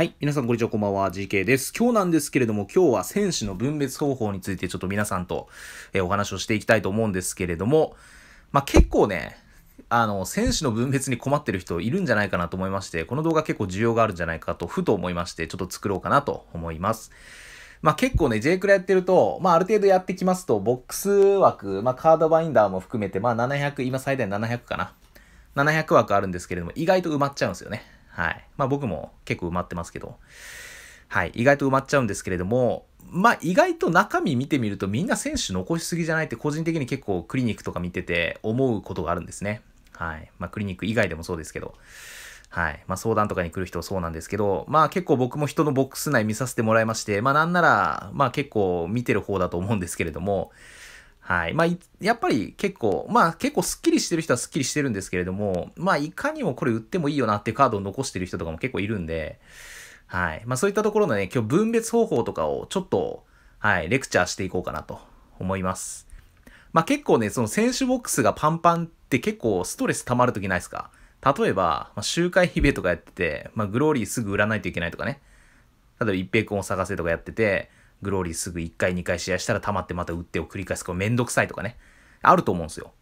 はい。皆さん、こんにちは。こんばんは。GK です。今日なんですけれども、今日は選手の分別方法についてちょっと皆さんと、えお話をしていきたいと思うんですけれども、まあ、結構ね、あの、選手の分別に困ってる人いるんじゃないかなと思いまして、この動画結構需要があるんじゃないかと、ふと思いまして、ちょっと作ろうかなと思います。まあ、結構ね、J クラやってると、まあ、ある程度やってきますと、ボックス枠、まあ、カードバインダーも含めて、まあ、700、今最大700かな。700枠あるんですけれども、意外と埋まっちゃうんですよね。はい。まあ僕も結構埋まってますけど、はい。意外と埋まっちゃうんですけれども、まあ意外と中身見てみるとみんな選手残しすぎじゃないって個人的に結構クリニックとか見てて思うことがあるんですね。はい。まあクリニック以外でもそうですけど。はい。まあ、相談とかに来る人はそうなんですけど、まあ結構僕も人のボックス内見させてもらいまして、まあなんなら、まあ結構見てる方だと思うんですけれども、はい。まあ、やっぱり結構、まあ結構スッキリしてる人はスッキリしてるんですけれども、まあいかにもこれ売ってもいいよなっていうカードを残してる人とかも結構いるんで、はい。まあそういったところのね、今日分別方法とかをちょっと、はい、レクチャーしていこうかなと思います。まあ結構ね、その選手ボックスがパンパンって結構ストレス溜まるときないですか例えば、まあ、周回日べとかやってて、まあグローリーすぐ売らないといけないとかね。例えば一平君を探せとかやってて、グローリーすぐ1回2回試合したら溜まってまた打ってを繰り返す。これめんどくさいとかね。あると思うんですよ。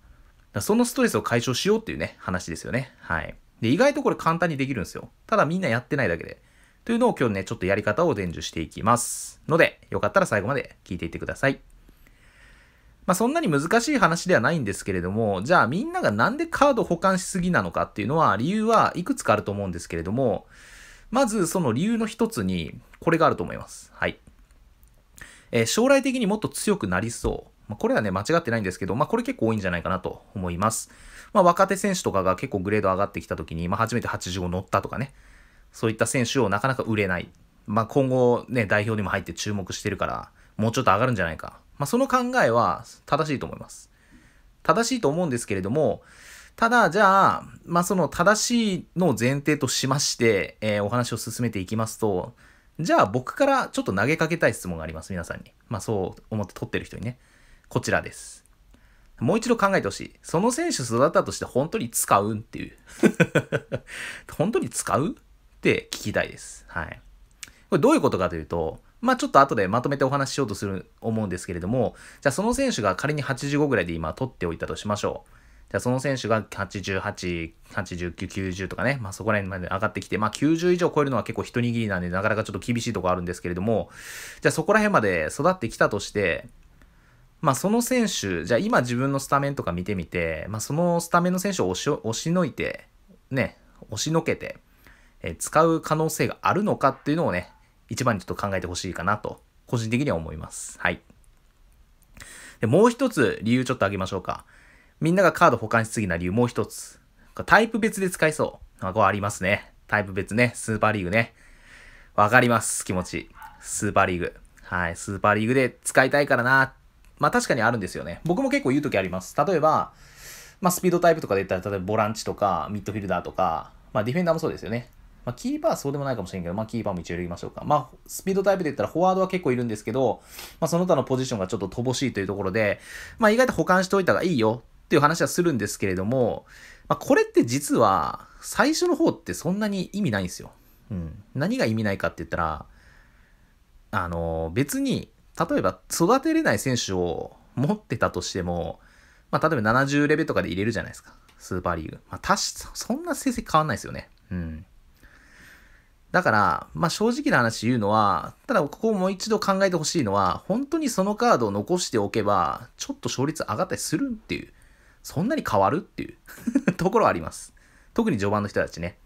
だそのストレスを解消しようっていうね、話ですよね。はい。で、意外とこれ簡単にできるんですよ。ただみんなやってないだけで。というのを今日ね、ちょっとやり方を伝授していきます。ので、よかったら最後まで聞いていってください。まあ、そんなに難しい話ではないんですけれども、じゃあみんながなんでカード保管しすぎなのかっていうのは理由はいくつかあると思うんですけれども、まずその理由の一つにこれがあると思います。はい。えー、将来的にもっと強くなりそう。まあ、これはね、間違ってないんですけど、まあ、これ結構多いんじゃないかなと思います。まあ、若手選手とかが結構グレード上がってきた時に、まあ、初めて85乗ったとかね、そういった選手をなかなか売れない。まあ、今後ね、代表にも入って注目してるから、もうちょっと上がるんじゃないか。まあ、その考えは正しいと思います。正しいと思うんですけれども、ただ、じゃあ、まあ、その正しいのを前提としまして、えー、お話を進めていきますと、じゃあ僕からちょっと投げかけたい質問があります、皆さんに。まあそう思って撮ってる人にね。こちらです。もう一度考えてほしい。その選手育ったとして本当に使うんっていう。本当に使うって聞きたいです。はい。これどういうことかというと、まあちょっと後でまとめてお話ししようとする思うんですけれども、じゃあその選手が仮に85ぐらいで今取っておいたとしましょう。じゃあその選手が88、89、90とかね、まあそこら辺まで上がってきて、まあ90以上超えるのは結構一握りなんで、なかなかちょっと厳しいとこあるんですけれども、じゃあそこら辺まで育ってきたとして、まあその選手、じゃあ今自分のスタメンとか見てみて、まあそのスタメンの選手を押し押しのいて、ね、押しのけて、え使う可能性があるのかっていうのをね、一番にちょっと考えてほしいかなと、個人的には思います。はい。で、もう一つ理由ちょっと挙げましょうか。みんながカード保管しすぎな理由もう一つ。タイプ別で使えそう。あ、こうありますね。タイプ別ね。スーパーリーグね。わかります。気持ち。スーパーリーグ。はい。スーパーリーグで使いたいからな。まあ確かにあるんですよね。僕も結構言うときあります。例えば、まあスピードタイプとかで言ったら、例えばボランチとか、ミッドフィルダーとか、まあディフェンダーもそうですよね。まあキーパーはそうでもないかもしれんけど、まあキーパーも一応入れましょうか。まあスピードタイプで言ったらフォワードは結構いるんですけど、まあその他のポジションがちょっと乏しいというところで、まあ意外と保管しておいた方がいいよっていう話はするんですけれども、まあ、これって実は最初の方ってそんなに意味ないんですよ。うん。何が意味ないかって言ったら、あの、別に、例えば育てれない選手を持ってたとしても、まあ、例えば70レベルとかで入れるじゃないですか。スーパーリーグ。まあ、そんな成績変わんないですよね。うん。だから、まあ、正直な話言うのは、ただここをもう一度考えてほしいのは、本当にそのカードを残しておけば、ちょっと勝率上がったりするっていうそんなに変わるっていう ところはあります。特に序盤の人たちね。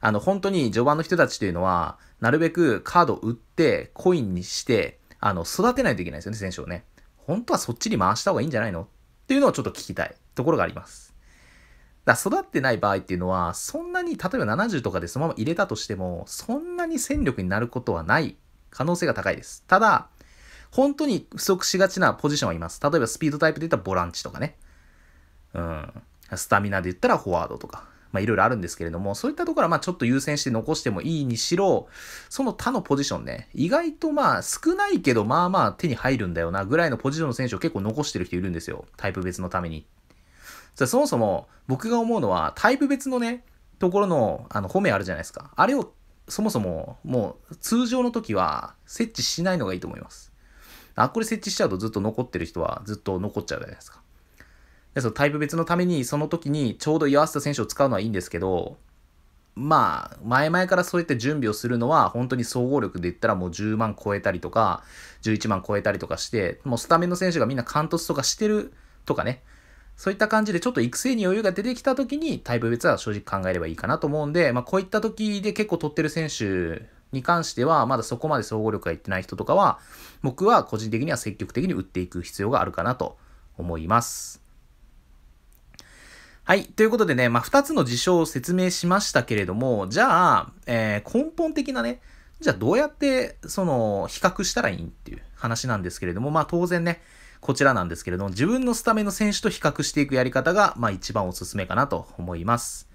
あの、本当に序盤の人たちというのは、なるべくカードを売って、コインにして、あの、育てないといけないですよね、選手をね。本当はそっちに回した方がいいんじゃないのっていうのをちょっと聞きたいところがあります。だ育ってない場合っていうのは、そんなに、例えば70とかでそのまま入れたとしても、そんなに戦力になることはない可能性が高いです。ただ、本当に不足しがちなポジションはいます。例えばスピードタイプで言ったらボランチとかね。うん、スタミナで言ったらフォワードとか、まあ、いろいろあるんですけれども、そういったところはまあちょっと優先して残してもいいにしろ、その他のポジションね、意外とまあ少ないけど、まあまあ手に入るんだよなぐらいのポジションの選手を結構残してる人いるんですよ。タイプ別のために。じゃそもそも僕が思うのは、タイプ別のね、ところのあの褒めあるじゃないですか。あれをそもそももう通常の時は設置しないのがいいと思います。あ、これ設置しちゃうとずっと残ってる人はずっと残っちゃうじゃないですか。でそのタイプ別のために、その時にちょうど岩た選手を使うのはいいんですけど、まあ、前々からそうやって準備をするのは、本当に総合力で言ったらもう10万超えたりとか、11万超えたりとかして、もうスタメンの選手がみんな監督とかしてるとかね、そういった感じでちょっと育成に余裕が出てきた時にタイプ別は正直考えればいいかなと思うんで、まあこういった時で結構取ってる選手に関しては、まだそこまで総合力がいってない人とかは、僕は個人的には積極的に打っていく必要があるかなと思います。はい。ということでね、まあ、二つの事象を説明しましたけれども、じゃあ、えー、根本的なね、じゃあどうやって、その、比較したらいいんっていう話なんですけれども、まあ、当然ね、こちらなんですけれども、自分のスタメンの選手と比較していくやり方が、まあ、一番おすすめかなと思います。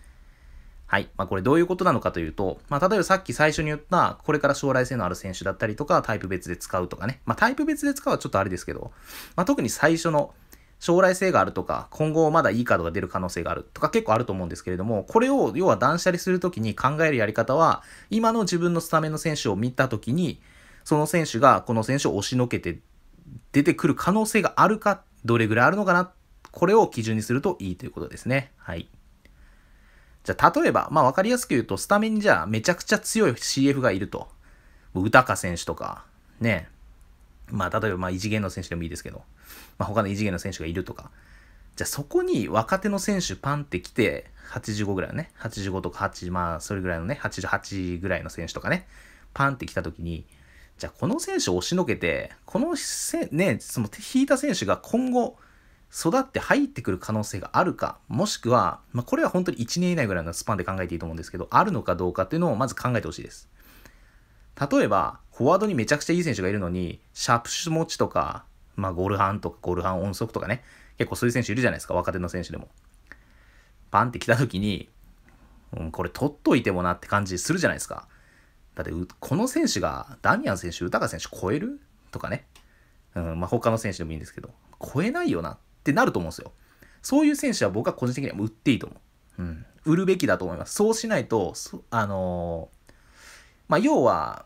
はい。まあ、これどういうことなのかというと、まあ、例えばさっき最初に言った、これから将来性のある選手だったりとか、タイプ別で使うとかね。まあ、タイプ別で使うはちょっとあれですけど、まあ、特に最初の、将来性があるとか、今後まだいいカードが出る可能性があるとか結構あると思うんですけれども、これを要は断捨離するときに考えるやり方は、今の自分のスタメンの選手を見たときに、その選手がこの選手を押しのけて出てくる可能性があるか、どれぐらいあるのかな、これを基準にするといいということですね。はい。じゃあ、例えば、まあ分かりやすく言うと、スタメンじゃあめちゃくちゃ強い CF がいると。宇高選手とか、ね、まあ、例えば、まあ、異次元の選手でもいいですけど、まあ、他の異次元の選手がいるとか、じゃあそこに若手の選手パンって来て、85ぐらいのね、85とか8、まあ、それぐらいのね、88ぐらいの選手とかね、パンって来た時に、じゃあこの選手を押しのけて、このせ、ね、その引いた選手が今後、育って入ってくる可能性があるか、もしくは、まあ、これは本当に1年以内ぐらいのスパンで考えていいと思うんですけど、あるのかどうかっていうのをまず考えてほしいです。例えば、フォワードにめちゃくちゃいい選手がいるのに、シャープ手持ちとか、まあ、ゴルハンとか、ゴルハン音速とかね、結構そういう選手いるじゃないですか、若手の選手でも。バンって来た時に、うん、これ取っといてもなって感じするじゃないですか。だって、この選手が、ダミアン選手、豊選手超えるとかね。うん、まあ、他の選手でもいいんですけど、超えないよなってなると思うんですよ。そういう選手は僕は個人的には売っていいと思う。うん。売るべきだと思います。そうしないと、あのーまあ、要は、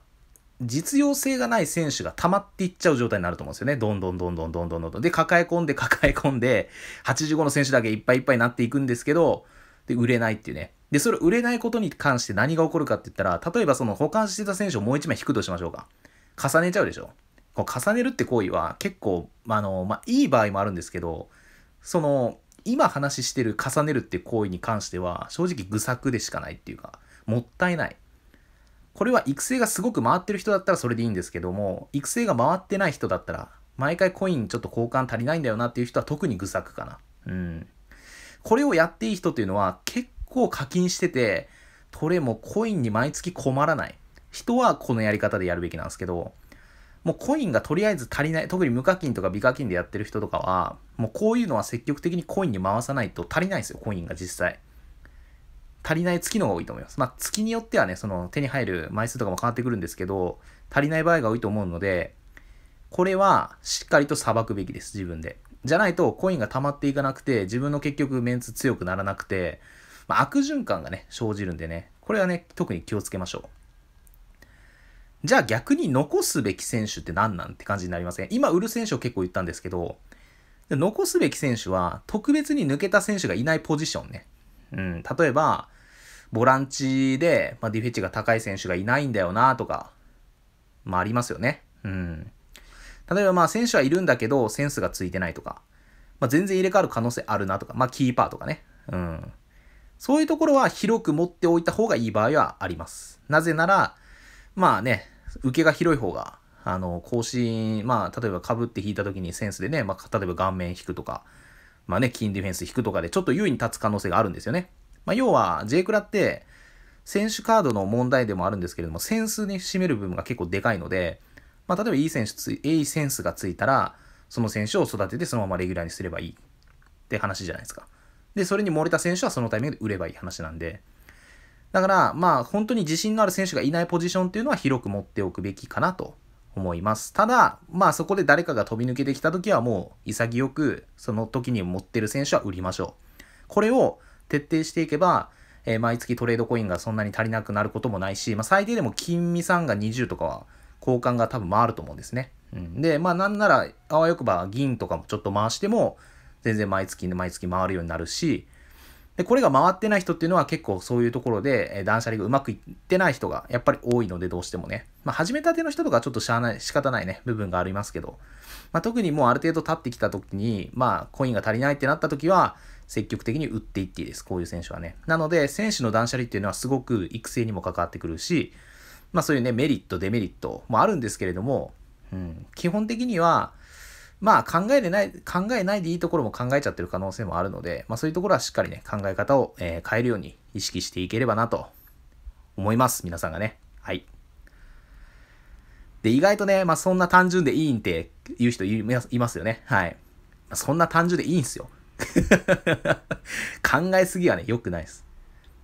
実用性がない選手が溜まっていっちゃう状態になると思うんですよね。どんどんどんどんどんどんどんで、抱え込んで抱え込んで、85の選手だけいっぱいいっぱいになっていくんですけど、で、売れないっていうね。で、それ売れないことに関して何が起こるかって言ったら、例えばその保管してた選手をもう1枚引くとしましょうか。重ねちゃうでしょ。こう重ねるって行為は結構、あの、まあ、いい場合もあるんですけど、その、今話してる重ねるって行為に関しては、正直愚策でしかないっていうか、もったいない。これは育成がすごく回ってる人だったらそれでいいんですけども、育成が回ってない人だったら、毎回コインちょっと交換足りないんだよなっていう人は特に愚策かな。うん。これをやっていい人っていうのは結構課金してて、トレもコインに毎月困らない。人はこのやり方でやるべきなんですけど、もうコインがとりあえず足りない、特に無課金とか美課金でやってる人とかは、もうこういうのは積極的にコインに回さないと足りないんですよ、コインが実際。足りない月の方が多いと思います。まあ、月によってはね、その手に入る枚数とかも変わってくるんですけど、足りない場合が多いと思うので、これはしっかりと裁くべきです、自分で。じゃないとコインが溜まっていかなくて、自分の結局メンツ強くならなくて、まあ、悪循環がね、生じるんでね、これはね、特に気をつけましょう。じゃあ逆に残すべき選手って何なんって感じになりません今売る選手を結構言ったんですけど、残すべき選手は特別に抜けた選手がいないポジションね。うん、例えば、ボランチで、まあ、ディフェッチが高い選手がいないんだよなとか、まあありますよね。うん。例えばまあ選手はいるんだけどセンスがついてないとか、まあ、全然入れ替わる可能性あるなとか、まあキーパーとかね。うん。そういうところは広く持っておいた方がいい場合はあります。なぜなら、まあね、受けが広い方が、あの、更新、まあ、例えば被って引いた時にセンスでね、まあ、例えば顔面引くとか、まあね、筋ディフェンス引くとかでちょっと優位に立つ可能性があるんですよね。まあ、要は J クラって選手カードの問題でもあるんですけれども、センスに占める部分が結構でかいので、まあ、例えばいい選手つ、いいセンスがついたら、その選手を育ててそのままレギュラーにすればいいって話じゃないですか。で、それに漏れた選手はそのタイミングで売ればいい話なんで。だから、まあ、本当に自信のある選手がいないポジションっていうのは広く持っておくべきかなと思います。ただ、まあ、そこで誰かが飛び抜けてきた時はもう潔く、その時に持ってる選手は売りましょう。これを徹底していけば、えー、毎月トレードコインがそんなに足りなくなることもないし、まあ、最低でも金利んが20とかは交換が多分回ると思うんですね。うん、で、まあなんなら、あわよくば銀とかもちょっと回しても、全然毎月、毎月回るようになるし、で、これが回ってない人っていうのは結構そういうところで、えー、断捨離がうまくいってない人がやっぱり多いのでどうしてもね。まあ始めたての人とかちょっとしゃあない、仕方ないね、部分がありますけど、まあ特にもうある程度経ってきた時に、まあコインが足りないってなった時は、積極的に打っていっていいです。こういう選手はね。なので、選手の断捨離っていうのはすごく育成にも関わってくるし、まあそういうね、メリット、デメリットもあるんですけれども、うん、基本的には、まあ考えでない、考えないでいいところも考えちゃってる可能性もあるので、まあそういうところはしっかりね、考え方を、え変えるように意識していければなと思います。皆さんがね。はい。で、意外とね、まあそんな単純でいいんって言う人いますよね。はい。そんな単純でいいんすよ。考えすぎはね、良くないです。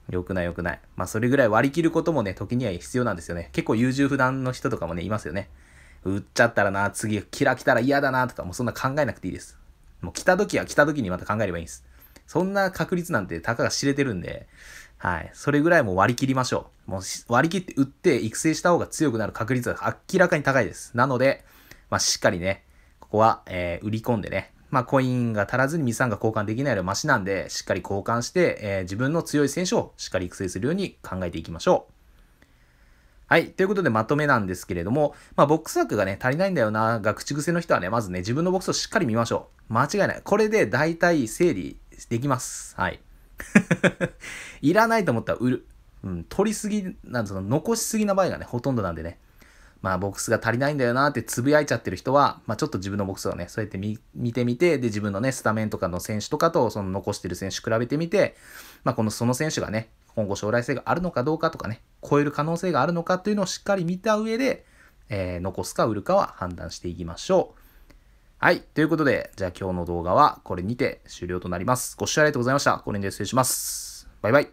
良くない良くない。まあそれぐらい割り切ることもね、時には必要なんですよね。結構優柔不断の人とかもね、いますよね。売っちゃったらな、次キラ来たら嫌だなとか、もうそんな考えなくていいです。もう来た時は来た時にまた考えればいいんです。そんな確率なんてたかが知れてるんで、はい。それぐらいもう割り切りましょう。もう割り切って売って育成した方が強くなる確率が明らかに高いです。なので、まあしっかりね、ここは、えー、売り込んでね、まあ、コインが足らずにミ3が交換できないよりはマシなんで、しっかり交換して、えー、自分の強い選手をしっかり育成するように考えていきましょう。はい。ということで、まとめなんですけれども、まあ、ボックス枠がね、足りないんだよな、が口癖の人はね、まずね、自分のボックスをしっかり見ましょう。間違いない。これで大体整理できます。はい。いらないと思ったら売る。うん、取りすぎ、なんその残しすぎな場合がね、ほとんどなんでね。まあ、ボックスが足りないんだよなってつぶやいちゃってる人は、まあ、ちょっと自分のボックスをね、そうやって見てみて、で、自分のね、スタメンとかの選手とかと、その残してる選手比べてみて、まあ、この、その選手がね、今後将来性があるのかどうかとかね、超える可能性があるのかというのをしっかり見た上で、えー、残すか売るかは判断していきましょう。はい。ということで、じゃあ今日の動画はこれにて終了となります。ご視聴ありがとうございました。これにて失礼します。バイバイ。